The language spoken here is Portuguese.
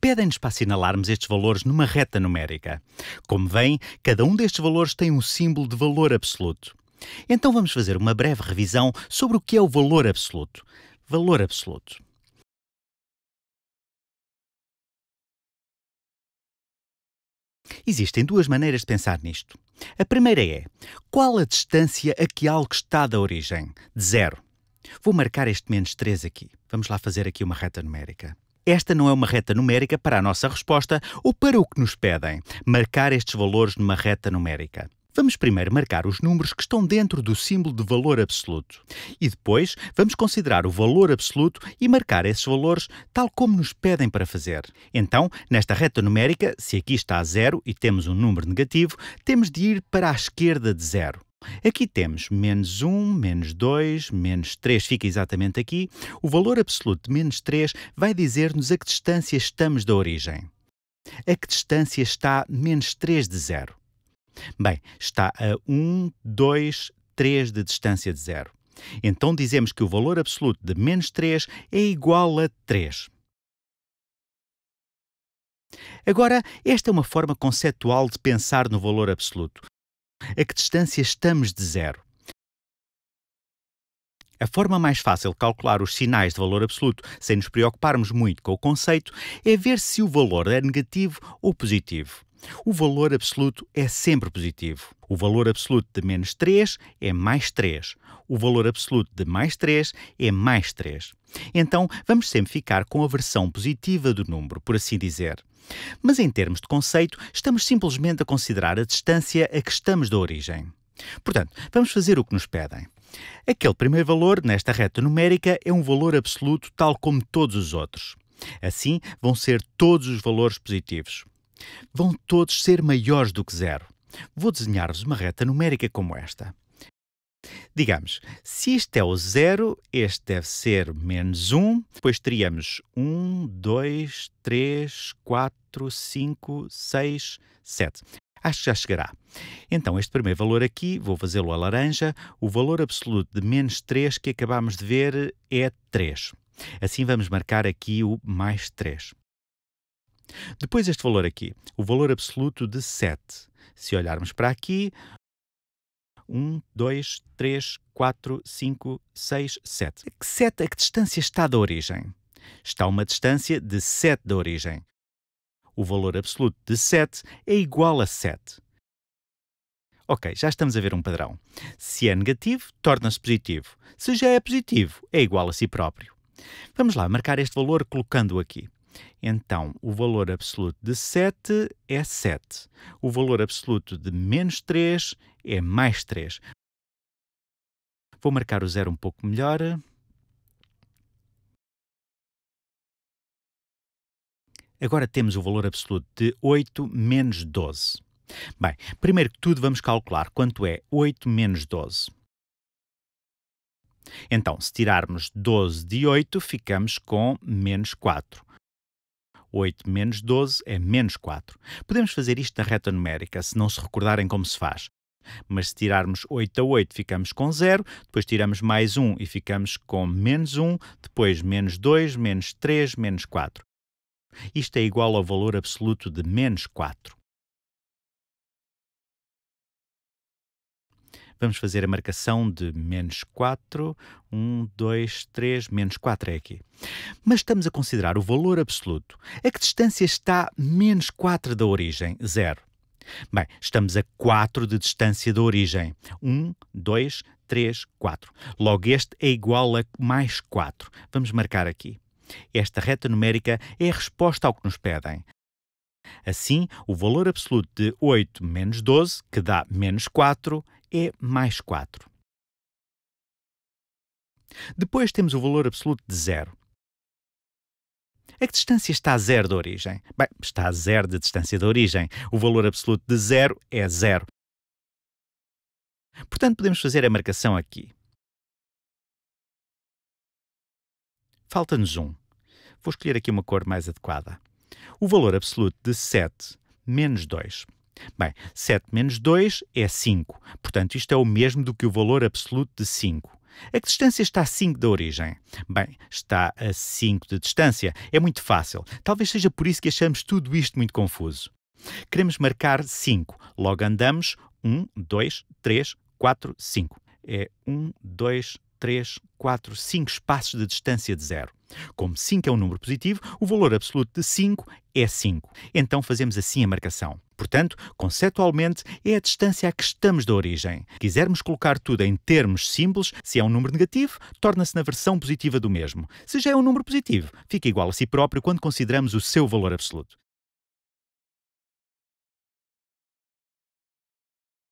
pedem-nos para assinalarmos estes valores numa reta numérica. Como veem, cada um destes valores tem um símbolo de valor absoluto. Então vamos fazer uma breve revisão sobre o que é o valor absoluto. Valor absoluto. Existem duas maneiras de pensar nisto. A primeira é: qual a distância a que algo está da origem? De zero. Vou marcar este menos 3 aqui. Vamos lá fazer aqui uma reta numérica. Esta não é uma reta numérica para a nossa resposta ou para o que nos pedem, marcar estes valores numa reta numérica. Vamos primeiro marcar os números que estão dentro do símbolo de valor absoluto e depois vamos considerar o valor absoluto e marcar esses valores tal como nos pedem para fazer. Então, nesta reta numérica, se aqui está a zero e temos um número negativo, temos de ir para a esquerda de zero. Aqui temos menos 1, menos 2, menos 3, fica exatamente aqui. O valor absoluto de menos 3 vai dizer-nos a que distância estamos da origem. A que distância está menos 3 de zero? Bem, está a 1, 2, 3 de distância de zero. Então dizemos que o valor absoluto de menos 3 é igual a 3. Agora, esta é uma forma conceptual de pensar no valor absoluto. A que distância estamos de zero? A forma mais fácil de calcular os sinais de valor absoluto, sem nos preocuparmos muito com o conceito, é ver se o valor é negativo ou positivo. O valor absoluto é sempre positivo. O valor absoluto de menos 3 é mais 3. O valor absoluto de mais 3 é mais 3. Então, vamos sempre ficar com a versão positiva do número, por assim dizer. Mas em termos de conceito, estamos simplesmente a considerar a distância a que estamos da origem. Portanto, vamos fazer o que nos pedem. Aquele primeiro valor, nesta reta numérica, é um valor absoluto tal como todos os outros. Assim, vão ser todos os valores positivos. Vão todos ser maiores do que zero. Vou desenhar-vos uma reta numérica como esta. Digamos, se isto é o zero, este deve ser menos 1, depois teríamos 1, 2, 3, 4, 5, 6, 7. Acho que já chegará. Então, este primeiro valor aqui, vou fazê-lo a laranja, o valor absoluto de menos 3 que acabámos de ver é 3. Assim vamos marcar aqui o mais 3. Depois este valor aqui, o valor absoluto de 7. Se olharmos para aqui, 1, 2, 3, 4, 5, 6, 7. Que 7 a que distância está da origem? Está uma distância de 7 da origem. O valor absoluto de 7 é igual a 7. Ok, já estamos a ver um padrão. Se é negativo, torna-se positivo. Se já é positivo, é igual a si próprio. Vamos lá marcar este valor colocando-o aqui. Então, o valor absoluto de 7 é 7. O valor absoluto de menos 3 é mais 3. Vou marcar o zero um pouco melhor. Agora temos o valor absoluto de 8 menos 12. Bem, primeiro que tudo vamos calcular quanto é 8 menos 12. Então, se tirarmos 12 de 8, ficamos com menos 4. 8 menos 12 é menos 4. Podemos fazer isto na reta numérica, se não se recordarem como se faz. Mas se tirarmos 8 a 8, ficamos com 0, depois tiramos mais 1 e ficamos com menos 1, depois menos 2, menos 3, menos 4. Isto é igual ao valor absoluto de menos 4. Vamos fazer a marcação de menos 4, 1, 2, 3, menos 4 é aqui. Mas estamos a considerar o valor absoluto. A que distância está menos 4 da origem? Zero. Bem, estamos a 4 de distância da origem. 1, 2, 3, 4. Logo, este é igual a mais 4. Vamos marcar aqui. Esta reta numérica é a resposta ao que nos pedem. Assim, o valor absoluto de 8 menos 12, que dá menos 4, é mais 4. Depois temos o valor absoluto de zero. A que distância está a zero da origem? Bem, está a zero de distância da origem. O valor absoluto de zero é zero. Portanto, podemos fazer a marcação aqui. Falta-nos um. Vou escolher aqui uma cor mais adequada. O valor absoluto de 7 menos 2 Bem, 7 menos 2 é 5, portanto, isto é o mesmo do que o valor absoluto de 5. A que distância está a 5 da origem? Bem, está a 5 de distância. É muito fácil. Talvez seja por isso que achamos tudo isto muito confuso. Queremos marcar 5. Logo andamos 1, 2, 3, 4, 5. É 1, 2, 3. 3, 4, 5 espaços de distância de zero. Como 5 é um número positivo, o valor absoluto de 5 é 5. Então fazemos assim a marcação. Portanto, conceptualmente, é a distância a que estamos da origem. Quisermos colocar tudo em termos simples, se é um número negativo, torna-se na versão positiva do mesmo. Se já é um número positivo, fica igual a si próprio quando consideramos o seu valor absoluto.